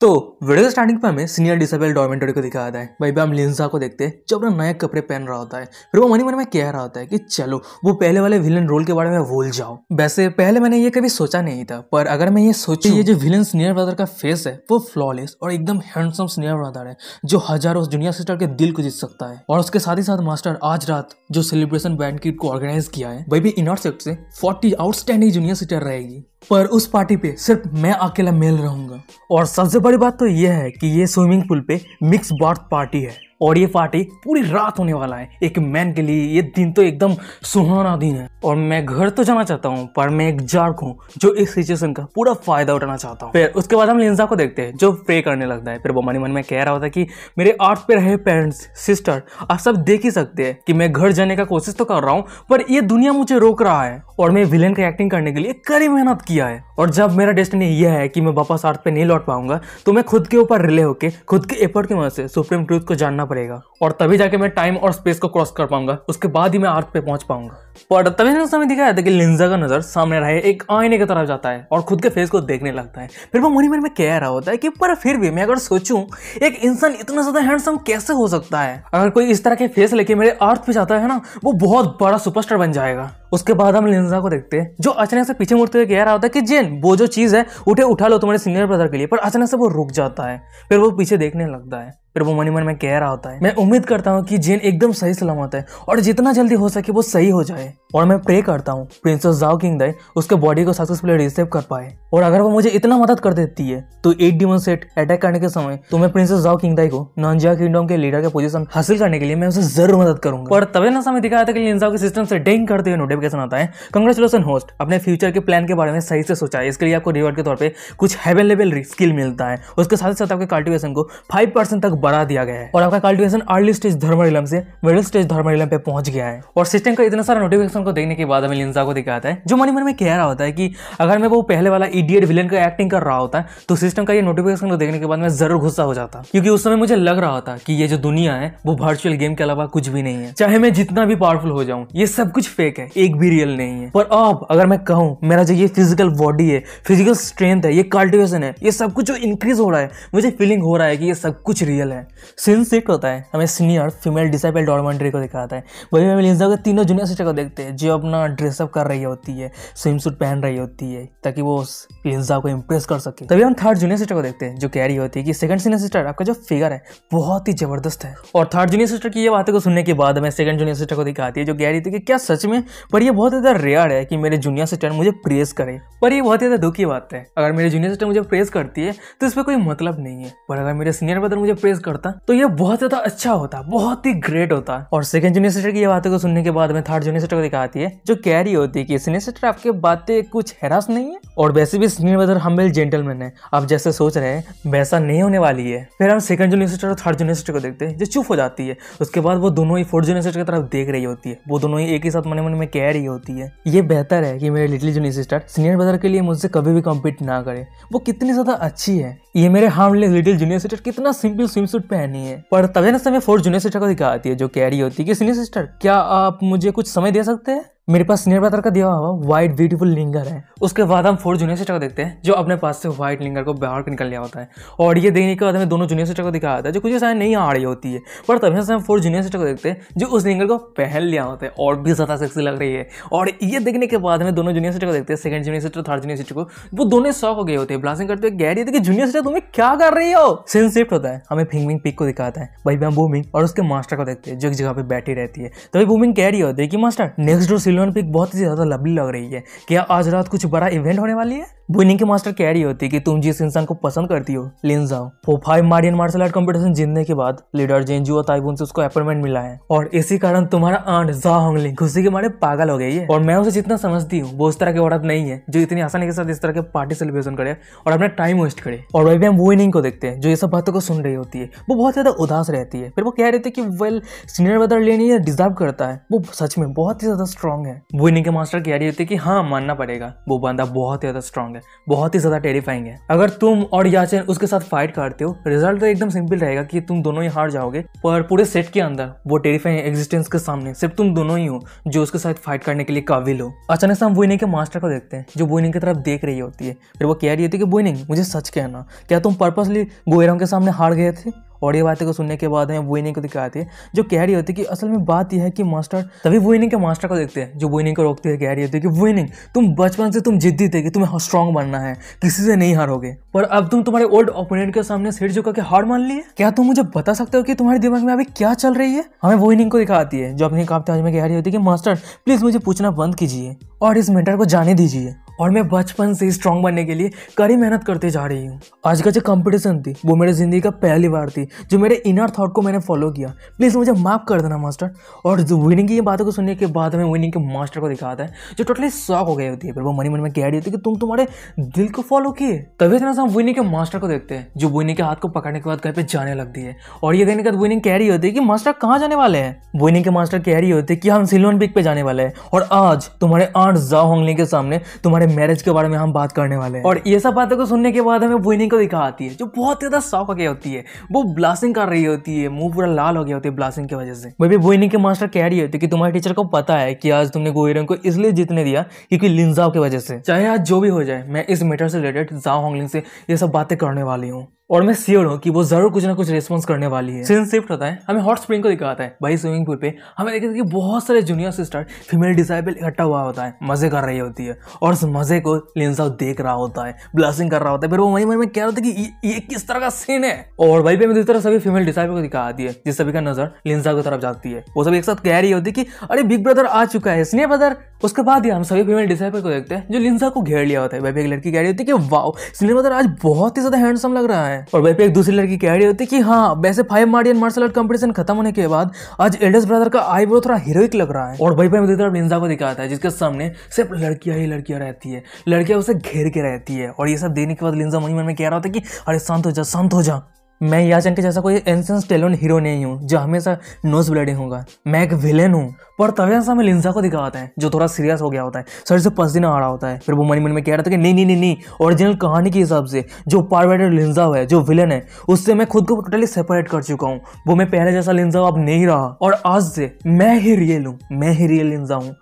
तो video starting पर हमें सीनियर डिसेबल डॉमेंटोरी को दिखाया जाता है भाई भी हम लिंसा को देखते हैं जो अपना नए कपड़े पहन रहा होता है फिर वो मनी मन में कह रहा होता है कि चलो वो पहले वाले विलन रोल के बारे में भूल जाओ वैसे पहले मैंने ये कभी सोचा नहीं था पर अगर मैं ये सोची ये जो विलन सीनियर ब्रदर का फेस है वो फ्लॉलेस और एकदम हैंडसम सीनियर ब्रदर है जो हजारों जूनियर सिस्टर के दिल को जीत सकता है और उसके साथ ही साथ मास्टर आज रात जो सेलिब्रेशन बैंड किट को ऑर्गेनाइज किया है भाई भी इनॉर्सेप्ट से फोर्टी आउटस्टैंडिंग जूनियर सिस्टर रहेगी पर उस पार्टी पे सिर्फ मैं अकेला मेल रहूंगा और सबसे बड़ी बात तो यह है कि ये स्विमिंग पूल पे मिक्स बर्थ पार्टी है और ये पार्टी पूरी रात होने वाला है एक मैन के लिए ये दिन तो एकदम सुहाना दिन है और मैं घर तो जाना चाहता हूँ पर मैं एक जार्क हूँ जो इस सिचुएशन का पूरा फायदा उठाना चाहता हूँ फिर उसके बाद हम लिंजा को देखते हैं जो प्रे करने लगता है फिर वो मन मन में कह रहा होता है कि मेरे आर्थ पे रहे पेरेंट्स सिस्टर आप सब देख ही सकते हैं कि मैं घर जाने का कोशिश तो कर रहा हूँ पर ये दुनिया मुझे रोक रहा है और मैं विलेन का एक्टिंग करने के लिए कड़ी मेहनत किया है और जब मेरा डेस्टिनी यह है कि मैं वापस आर्थ पे नहीं लौट पाऊंगा तो मैं खुद के ऊपर रिले होकर खुद के एफर्ट की मदद से सुप्रीम ट्रूथ को जानना करना पड़ेगा और तभी जाके मैं टाइम और स्पेस को क्रॉस कर पाऊंगा उसके बाद ही मैं अर्थ पे पहुंच पाऊंगा पर तभी मैंने उस समय दिखाया था कि लिंजा का नजर सामने रहे एक आईने की तरफ जाता है और खुद के फेस को देखने लगता है फिर वो मनी मन में कह रहा होता है कि पर फिर भी मैं अगर सोचूं एक इंसान इतना ज्यादा हैंडसम कैसे हो सकता है अगर कोई इस तरह के फेस लेके मेरे अर्थ पे जाता है ना वो बहुत बड़ा सुपरस्टार बन जाएगा उसके बाद हम लिंजा को देखते हैं जो अचानक से पीछे मुड़ते हुए कह रहा होता है कि जेन वो जो चीज़ है उठे उठा लो तुम्हारे सीनियर ब्रदर के लिए पर अचानक से वो रुक जाता है फिर वो पीछे देखने लगता है फिर वो मनी मन में कह रहा होता है मैं उम्मीद करता हूँ कि जेन एकदम सही सलामत है और जितना जल्दी हो सके वो सही हो जाए और मैं प्रे करता हूँ प्रिंसेस जाओ किंग दाई उसके बॉडी को सक्सेसफुल रिसीव कर पाए और अगर वो मुझे इतना मदद कर देती है तो एट डिमन सेट अटैक करने के समय तो मैं प्रिंसेस जाओ किंग दाई को नॉनजिया किंगडम के लीडर के पोजिशन हासिल करने के लिए मैं उसे जरूर मदद करूंगा और तबे ना समय दिखाया था कि लिंजाओ के सिस्टम से डेंग करते हुए नोटिफिकेशन आता है कंग्रेचुलेसन होस्ट अपने फ्यूचर के प्लान के बारे में सही से सोचा है इसके लिए आपको रिवॉर्ड के तौर पर कुछ हैवन लेवल स्किल मिलता है उसके साथ साथ आपके कल्टिवेशन को फाइव तक बढ़ा दिया गया है और आपका कल्टिवेशन अर्ली स्टेज धर्मरिलम से मिडिल स्टेज धर्मरिलम पे पहुंच गया है और सिस्टम का इतना सारा नोटिफिकेशन को देखने के बाद हमें लिंजा को दिखाता है जो मन मन में कह रहा होता है कि अगर मैं वो पहले वाला इडियट विलन का एक्टिंग कर रहा होता तो सिस्टम का ये नोटिफिकेशन को देखने के बाद मैं जरूर गुस्सा हो जाता क्योंकि उस समय मुझे लग रहा होता कि ये जो दुनिया है वो वर्चुअल गेम के अलावा कुछ भी नहीं है चाहे मैं जितना भी पावरफुल हो जाऊं ये सब कुछ फेक है एक भी रियल नहीं है पर अब अगर मैं कहूँ मेरा जो ये फिजिकल बॉडी है फिजिकल स्ट्रेंथ है ये कल्टिवेशन है ये सब कुछ जो इंक्रीज हो रहा है मुझे फीलिंग हो रहा है कि ये सब कुछ रियल है सिंस इट होता है हमें सीनियर फीमेल डिसेबल डॉक्यूमेंट्री को दिखाता है वही हमें लिंजा के तीनों जूनियर सिस्टर को देखते हैं जो अपना ड्रेसअप कर रही होती है स्विम सूट पहन रही होती है ताकि वो उस लिंजा को इम्प्रेस कर सके तभी हम थर्ड जूनियर सिस्टर को देखते हैं जो कैरी होती है कि सेकंड सीनियर सिस्टर आपका जो फिगर है बहुत ही जबरदस्त है और थर्ड जूनियर सिस्टर की ये बातों को सुनने के बाद हमें सेकंड जूनियर सिस्टर को दिखाती है जो कह रही थी कि क्या सच में पर ये बहुत ज़्यादा रेयर है कि मेरे जूनियर असिस्टेंट मुझे प्रेस करें पर ये बहुत ज़्यादा दुखी बात है अगर मेरे जूनियर असिस्टेंट मुझे प्रेस करती है तो इस पर कोई मतलब नहीं है पर अगर मेरे सीनियर ब्रदर मुझे प्रेस करता तो ये बहुत ज़्यादा अच्छा होता बहुत ही ग्रेट होता और सेकंड जूनियर सिस्टर की बातों को सुनने के बाद में थर्ड जूनियर सिस्टर को दिखाती है जो कैरी होती है कि सीनियर सिस्टर आपके बातें कुछ हैरास नहीं है और वैसे भी सीनियर ब्रदर हमेल जेंटलमैन है आप जैसे सोच रहे हैं वैसा नहीं होने वाली है फिर हम सेकंड जूनियर सिस्टर और थर्ड जूनियर सिस्टर को देखते हैं जो चुप हो जाती है उसके बाद वो दोनों ही फोर्थ जूनियर सिस्टर की तरफ देख रही होती है वो दोनों ही एक ही साथ मन मन में कह रही होती है ये बेहतर है कि मेरे little junior sister senior brother के लिए मुझसे कभी भी कॉम्पीट ना करे वो कितनी ज़्यादा अच्छी है ये मेरे हार्मलेस लिटिल जूनियर सिस्टर कितना सिंपल स्विम सूट पहनी है पर तभी ना समय फोर्थ जूनियर सिस्टर को दिखाती है जो कह रही होती है कि सीनियर सिस्टर क्या आप मुझे कुछ समय दे सकते हैं मेरे पास नियर ब्रदर का दिया हुआ व्हाइट ब्यूटीफुल लिंगर है उसके बाद हम फोर जूनियर को देखते हैं जो अपने पास से व्हाइट लिंगर को बाहर निकल लिया होता है और ये देखने के बाद हमें दोनों जूनियर स्टार को दिखाया जाता है जो कुछ ऐसा नहीं आ रही होती है पर तभी से हम फोर जूनियर स्टार को देखते हैं जो उस लिंगर को पहन लिया होता है और भी ज़्यादा सेक्सी लग रही है और ये देखने के बाद हमें दोनों जूनियर स्टार को देखते हैं second junior sister third junior sister को वो दोनों शौक हो गए होते हैं ब्लास्टिंग करते हुए गैर देखिए जूनियर सेटर तुम्हें क्या कर रही हो सीन शिफ्ट होता है हमें फिंग विंग पिक को दिखाता है भाई बैम बूमिंग और उसके मास्टर को देखते हैं जो एक जगह पर बैठी रहती है तभी बूमिंग कह रही होती है कि मास्टर नेक्स्ट डोर विलन पिक बहुत ही ज़्यादा लवली लग रही है क्या आज रात कुछ बड़ा इवेंट होने वाली है बुनिंग की मास्टर कह रही होती है कि तुम जिस इंसान को पसंद करती हो लिन जाओ वो फाइव मारियन मार्शल आर्ट कॉम्पिटिशन जीतने के बाद लीडर जेंजू और ताइबुन से उसको अपॉइंटमेंट मिला है और इसी कारण तुम्हारा आंट जा होंगली खुशी के मारे पागल हो गई है और मैं उसे जितना समझती हूँ वो उस तरह की औरत नहीं है जो इतनी आसानी के साथ इस तरह के पार्टी सेलिब्रेशन करे और अपना टाइम वेस्ट करे और वही भी हम बुनिंग को देखते हैं जो ये सब बातों को सुन रही होती है वो बहुत ज्यादा उदास रहती है फिर वो कह रहे थे कि वेल सीनियर ब्रदर लेनी डिजर्व करता है वो सच में बहुत ही ज्यादा स्ट्रॉन्ग है बुनिंग के मास्टर कह रही होती है कि हाँ मानना पड़ेगा वो बंदा बहुत ज्यादा स्ट्रॉन्ग होंगे बहुत ही ज़्यादा टेरिफाइंग है अगर तुम और याचेन उसके साथ फाइट करते हो रिजल्ट तो एकदम सिंपल रहेगा कि तुम दोनों ही हार जाओगे पर पूरे सेट के अंदर वो टेरिफाइंग एग्जिस्टेंस के सामने सिर्फ तुम दोनों ही हो जो उसके साथ फाइट करने के लिए काबिल हो अचानक से हम बुइनिंग के मास्टर को देखते हैं जो बुइनिंग की तरफ देख रही होती है फिर वो कह रही होती है कि बुइनिंग मुझे सच कहना क्या तुम पर्पसली गोयरों के सामने हार गए थे ऑडियो बातें को सुनने के बाद हमें वोइनिंग को दिखाती है जो कह रही होती है कि असल में बात यह है कि मास्टर तभी वोइनिंग के मास्टर को देखते हैं जो वोइनिंग को रोकते हैं कह रही होती है कि वोइनिंग तुम बचपन से तुम जिद्दी थे कि तुम्हें स्ट्रांग हाँ बनना है किसी से नहीं हारोगे पर अब तुम तुम्हारे ओल्ड ओपोनेंट के सामने सिर झुका के हार मान लिए क्या तुम मुझे बता सकते हो कि तुम्हारे दिमाग में अभी क्या चल रही है हमें वोइनिंग को दिखाती है जो अपने कामताज में कह रही होती है कि मास्टर प्लीज मुझे पूछना बंद कीजिए और इस मैटर को जाने दीजिए और मैं बचपन से स्ट्रांग बनने के लिए कड़ी मेहनत करते जा रही हूँ आज का जो कंपटीशन थी वो मेरे ज़िंदगी का पहली बार थी जो मेरे इनर थॉट को मैंने फॉलो किया प्लीज़ मुझे माफ़ कर देना मास्टर और जो विनिंग की बातों को सुनने के बाद हमें विनिंग के मास्टर को दिखाता है जो टोटली शॉक हो गई होती है फिर वो मनी मन में कह रही होती है कि तुम तुम्हारे दिल को फॉलो किए तभी इतना हम विनिंग के मास्टर को देखते हैं जो विनिंग के हाथ को पकड़ने के बाद घर पर जाने लगती है और ये देखने के बाद विनिंग कह रही होती है कि मास्टर कहाँ जाने वाले हैं विनिंग के मास्टर कह रही होती है कि हम सिलोन पिक पे जाने वाले हैं और आज तुम्हारे आठ जाओ होंगलिंग के सामने तुम्हारे हमारे मैरिज के बारे में हम बात करने वाले हैं और ये सब बातों को सुनने के बाद हमें बुइनी को दिखा आती है जो बहुत ज़्यादा शौक गई होती है वो ब्लास्टिंग कर रही होती है मुंह पूरा लाल हो गया होती है ब्लास्टिंग की वजह से भी बुइनी के मास्टर कह रही होती है कि तुम्हारे टीचर को पता है कि आज तुमने गोहिरन को इसलिए जीतने दिया क्योंकि लिंजाव की वजह से चाहे आज जो भी हो जाए मैं इस मैटर से रिलेटेड जाओ होंगलिंग से ये सब बातें करने वाली हूँ और मैं श्योर हूँ कि वो जरूर कुछ ना कुछ रिस्पॉन्स करने वाली है सीन शिफ्ट होता है हमें हॉट स्प्रिंग को दिखाता है भाई स्विमिंग पूल पे हमें देखते कि बहुत सारे जूनियर सिस्टर फीमेल डिसाइबल इकट्ठा हुआ होता है मजे कर रही होती है और उस मजे को लिंसा देख रहा होता है ब्लासिंग कर रहा होता है फिर वो वही मन में कह रहा होता है कि ये, ये किस तरह का सीन है और भाई पे दूसरी तरफ सभी फीमेल डिसाइबल को दिखा है जिस सभी का नजर लिंसा की तरफ जाती है वो सभी एक साथ कह रही होती है कि अरे बिग ब्रदर आ चुका है स्नेह ब्रदर उसके बाद ही हम सभी फीमेल डिसाइबल को देखते हैं जो लिंसा को घेर लिया होता है भाई एक लड़की कह रही होती है कि वाओ इसलिए ब्रदर आज बहुत ही ज्यादा हैंडसम लग रहा है है और वहीं पे एक दूसरी लड़की कह रही होती है कि हाँ वैसे फाइव मार्डियन मार्शल आर्ट कॉम्पिटिशन खत्म होने के बाद आज एल्डेस्ट ब्रदर का आई ब्रो थोड़ा हीरोइक लग रहा है और वहीं पे मेरी तरफ निंजा को दिखाता है जिसके सामने सिर्फ लड़कियां ही लड़कियां रहती है लड़कियां उसे घेर के रहती है और ये सब देने के बाद लिंजा मन में कह रहा होता है कि अरे शांत हो जा शांत हो जा मैं याचन के जैसा कोई एंसेंस टेलोन हीरो नहीं हूँ जो हमेशा नोज ब्लडिंग होगा मैं एक विलेन हूँ पर तभी ऐसा हमें लिंसा को दिखाता है जो थोड़ा सीरियस हो गया होता है सर से दिन आ रहा होता है फिर वो मन मन में कह रहा था कि नहीं नहीं नहीं नहीं ओरिजिनल कहानी के हिसाब से जो पार्वेटेड लिंजा है जो विलेन है उससे मैं खुद को टोटली सेपरेट कर चुका हूँ वो मैं पहले जैसा लिंजा अब नहीं रहा और आज से मैं ही रियल हूँ मैं ही रियल लिंजा हूँ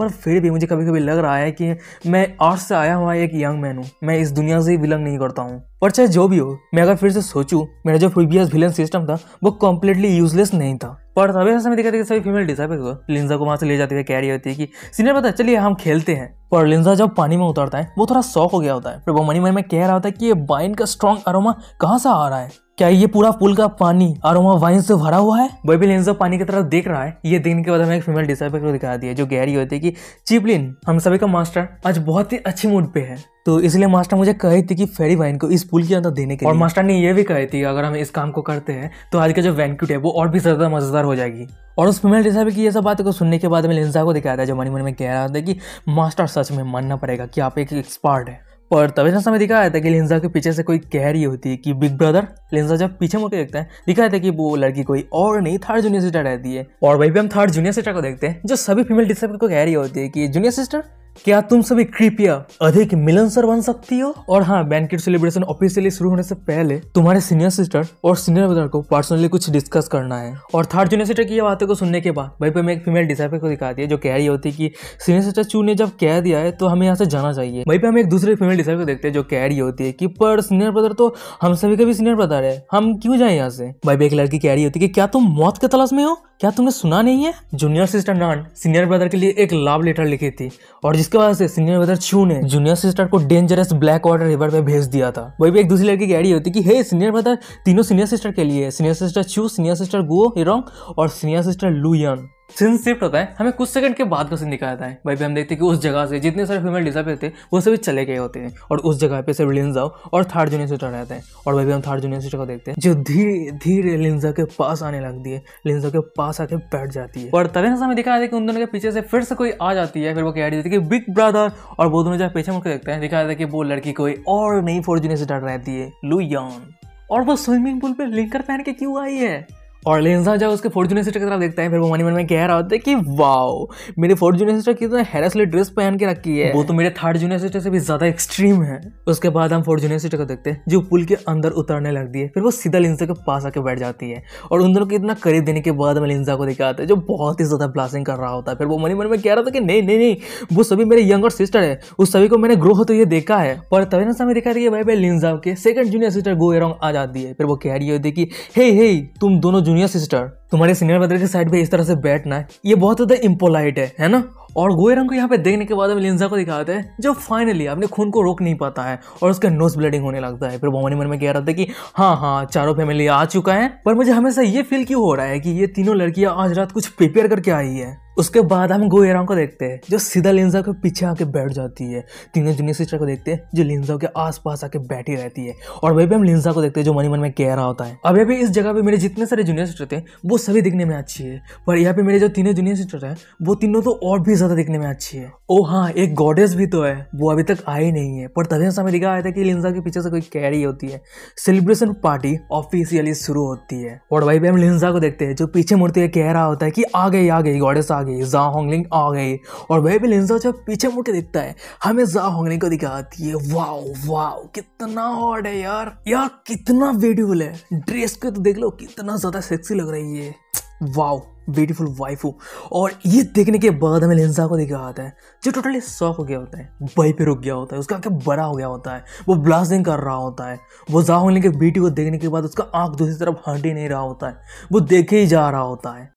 पर फिर भी मुझे कभी कभी लग रहा है कि मैं आर्ट्स से आया हुआ एक यंग मैन हूँ मैं इस दुनिया से ही बिलोंग नहीं करता हूँ पर चाहे जो भी हो मैं अगर फिर से सोचूं मेरा जो प्रीवियस विलन सिस्टम था वो कम्प्लीटली यूजलेस नहीं था पढ़ था वैसे हमें दिखाई देगा सभी फीमेल डिसाइबल को लिंजा को वहाँ से ले जाती है कैरी होती है कि सीनियर पता है चलिए हम खेलते हैं पर लिंजा जब पानी में उतरता है वो थोड़ा शौक हो गया होता है फिर वो मनी मन में कह रहा होता है कि ये बाइन का स्ट्रॉन्ग अरोमा कहाँ से आ रहा है क्या ये पूरा पुल का पानी अरोमा वाइन से भरा हुआ है वह भी लिंजा पानी की तरफ देख रहा है ये देखने के बाद हमें एक फीमेल डिसाइबल को दिखा दिया जो गहरी होती है कि चिपलिन हम सभी का मास्टर आज बहुत ही अच्छी मूड पे है तो इसलिए मास्टर मुझे कही थी कि फेरी वाइन को इस पुल के अंदर देने के और मास्टर ने यह भी कही थी अगर हम इस काम को करते हैं तो आज का जो वैनक्यूट है वो और भी ज़्यादा मज़ेदार हो जाएगी और उस फीमेल डिसाइबल की ये सब बात को सुनने के बाद में लिंजा को दिखाया था जो मनी मन में कह रहा था कि मास्टर सच में मानना पड़ेगा कि आप एक एक्सपर्ट है पर तभी ना समय दिखाया था कि लिंजा के पीछे से कोई कह रही होती है कि बिग ब्रदर लिंजा जब पीछे मुड़ के देखता दिखाया था कि वो लड़की कोई और नहीं थर्ड जूनियर सिस्टर रहती है और वही भी हम थर्ड जूनियर सिस्टर को देखते हैं जो सभी फीमेल डिसाइबल को कह रही होती है कि जूनियर सिस्टर क्या तुम सभी कृपया अधिक मिलनसर बन सकती हो और हाँ बैंकेट सेलिब्रेशन ऑफिशियली शुरू होने से पहले तुम्हारे सीनियर सिस्टर और सीनियर ब्रदर को पर्सनली कुछ डिस्कस करना है और थर्ड जूनियर सिस्टर की ये बातें को सुनने के बाद भाई पे मैं एक फीमेल डिसाइपर को दिखाती है जो कह रही होती है कि सीनियर सिस्टर चू ने जब कह दिया है तो हमें यहाँ से जाना चाहिए भाई पे हम एक दूसरे फीमेल डिसाइपर को देखते हैं जो कह रही होती है कि पर सीनियर ब्रदर तो हम सभी का भी सीनियर ब्रदर है हम क्यों जाए यहाँ से भाई पे एक लड़की कह रही होती है कि क्या तुम मौत के तलाश में हो क्या तुमने सुना नहीं है जूनियर सिस्टर नान सीनियर ब्रदर के लिए एक लव लेटर लिखी थी और जिसके वजह से सीनियर ब्रदर छू ने जूनियर सिस्टर को डेंजरस ब्लैक वाटर रिवर में भेज दिया था वही भी एक दूसरी लड़की की आइडिया होती कि हे सीनियर ब्रदर तीनों सीनियर सिस्टर के लिए सीनियर सिस्टर छू सीनियर सिस्टर गुओ हिरोंग और सीनियर सिस्टर लुयन सीन शिफ्ट होता है हमें कुछ सेकंड के बाद का सीन दिखाया जाता है भाई भी हम देखते हैं कि उस जगह से जितने सारे फीमेल डिसाइपल थे वो सभी चले गए होते हैं और उस जगह पे सिर्फ लिंजा और थर्ड जूनियर सिस्टर रहते हैं और भाई भी हम थर्ड जूनियर सिस्टर को देखते हैं जो धीरे धीरे लिंजा के पास आने लगती है लिंजा के पास आके बैठ जाती है और तभी हमें दिखाया जाता है कि उन दोनों के पीछे से फिर से कोई आ जाती है फिर वो कह रही है कि बिग ब्रदर और वो दोनों जहाँ पीछे मुड़ देखते हैं दिखाया जाता है कि वो लड़की कोई और नई फोर्थ जूनियर सिस्टर रहती है लुयान और वो स्विमिंग पूल पे लिंकर पहन के क्यों आई है और लेंजा जब उसके फोर्थ जूनियर सिस्टर की तरफ देखता है फिर वो मनी मन में कह रहा होता है कि वाओ मेरे फोर्थ जूनियर सिस्टर की तो हेरासली ड्रेस पहन के रखी है वो तो मेरे थर्ड जूनियर सिस्टर से भी ज्यादा एक्सट्रीम है उसके बाद हम फोर्थ जूनियर सिस्टर को देखते हैं जो पुल के अंदर उतरने लगती है फिर वो सीधा लेंजा के पास आके बैठ जाती है और उन दोनों को इतना करीब देने के बाद हमें लेंजा को देखा आता है जो बहुत ही ज्यादा ब्लास्टिंग कर रहा होता है फिर वो मनी मन में कह रहा था कि नहीं नहीं नहीं वो सभी मेरे यंगर सिस्टर है उस सभी को मैंने ग्रो होते हुए देखा है पर तभी ना समय दिखा रही है भाई भाई लेंजा के सेकंड जूनियर सिस्टर गो एरोंग आ जाती है फिर वो कह रही होती है कि हे हे तुम दोनों जूनियर सिस्टर तुम्हारे सीनियर ब्रदर के साइड पे इस तरह से बैठना ये बहुत ज़्यादा इम्पोलाइट है है ना और गोयरंग को यहाँ पे देखने के बाद हम लिंजा को दिखाते हैं जो फाइनली अपने खून को रोक नहीं पाता है और उसका नोज ब्लडिंग होने लगता है फिर भवानी मन में कह रहा था कि हाँ हाँ चारों फैमिली आ चुका है पर मुझे हमेशा ये फील क्यों हो रहा है कि ये तीनों लड़कियां आज रात कुछ प्रिपेयर करके आई है उसके बाद हम गोयरा को देखते हैं जो सीधा लिंजा के पीछे आके बैठ जाती है तीनों जूनियर सिस्टर को देखते हैं जो लिंजा के आसपास आके बैठी रहती है और वही भी हम लिंजा को देखते हैं जो मनी मन में कह रहा होता है अभी यहाँ इस जगह पे मेरे जितने सारे जूनियर सिस्टर थे वो सभी दिखने में अच्छी है पर यहाँ पे मेरे जो तीनों जूनियर सिस्टर है वो तीनों तो और भी ज्यादा दिखने में अच्छी है ओ हाँ एक गॉडेस भी तो है वो अभी तक आई नहीं है पर तभी हमें दिखा आया था कि लिंजा के पीछे से कोई कैरी होती है सेलिब्रेशन पार्टी ऑफिशियली शुरू होती है और वही भी हम लिंजा को देखते हैं जो पीछे मुड़ते हुए कह रहा होता है कि आ गई आ गई गॉडेस आ आ गई जा होंगलिंग आ गई और वह भी लिंजा जब पीछे मुड़ के दिखता है हमें जा होंगलिंग को दिखाती है वाओ वाओ कितना हॉट है यार यार कितना ब्यूटीफुल है ड्रेस को तो देख लो कितना ज़्यादा सेक्सी लग रही है वाओ ब्यूटीफुल वाइफ और ये देखने के बाद हमें लिंजा को देखा आता है जो टोटली सॉफ हो गया होता है वहीं पे रुक गया होता है उसका आंखें बड़ा हो गया होता है वो ब्लास्टिंग कर रहा होता है वो जाहोंगलिंग के बेटी को देखने के बाद उसका आंख दूसरी तरफ हट ही नहीं रहा होता है वो देखे ही जा रहा होता है